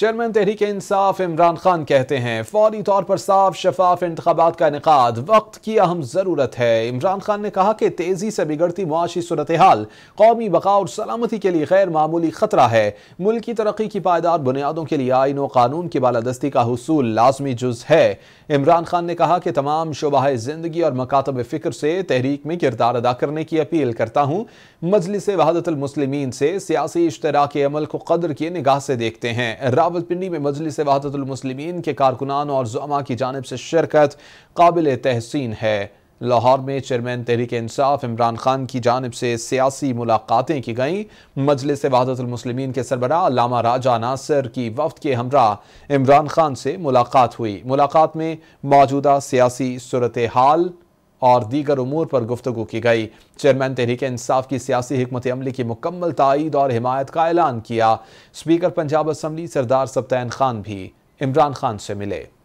chairman Tehreek Insaf Imran Khan कहते हैं फौरी तौर पर साफ शफाफ इंतबात का इनका वक्त की अहम ज़रूरत है इमरान खान ने कहा कि तेज़ी से बिगड़ती मुआशी सूरत हाल कौमी बका और सलामती के लिए गैर मामूली ख़तरा है मुल्क की तरक्की की पायदार बुनियादों के लिए आइन व कानून की बालादस्ती का हसूल लाजमी जुज़ है इमरान खान ने कहा कि तमाम शुबाह ज़िंदगी और मकातब फ़िक्र से तहरीक में किरदार अदा करने की अपील करता हूँ मजलिस वहादतमसलिमिन से सियासी इश्तरा के अमल को कदर की निगाह से देखते हैं पिंडी में मजलिस वहादतमसलिमिन के कारकुनान और जुमा की जानब से शिरकत काबिल तहसिन है लाहौर में चेयरमैन तहरीक इंसाफ इमरान खान की जानब से सियासी मुलाकातें की गईं मजलिस वहादतमसलिमिन के सरबरा लामा राजा नासर की वफद के हमरा इमरान खान से मुलाकात हुई मुलाकात में मौजूदा सियासी सूरत हाल और दीगर अमूर पर गुफ्तु की गई चेयरमैन तहरीक इंसाफ की सियासी हमत अमली की मुकम्मल तइद और हिमायत का ऐलान किया स्पीकर पंजाब असम्बली सरदार सप्तैन खान भी इमरान खान से मिले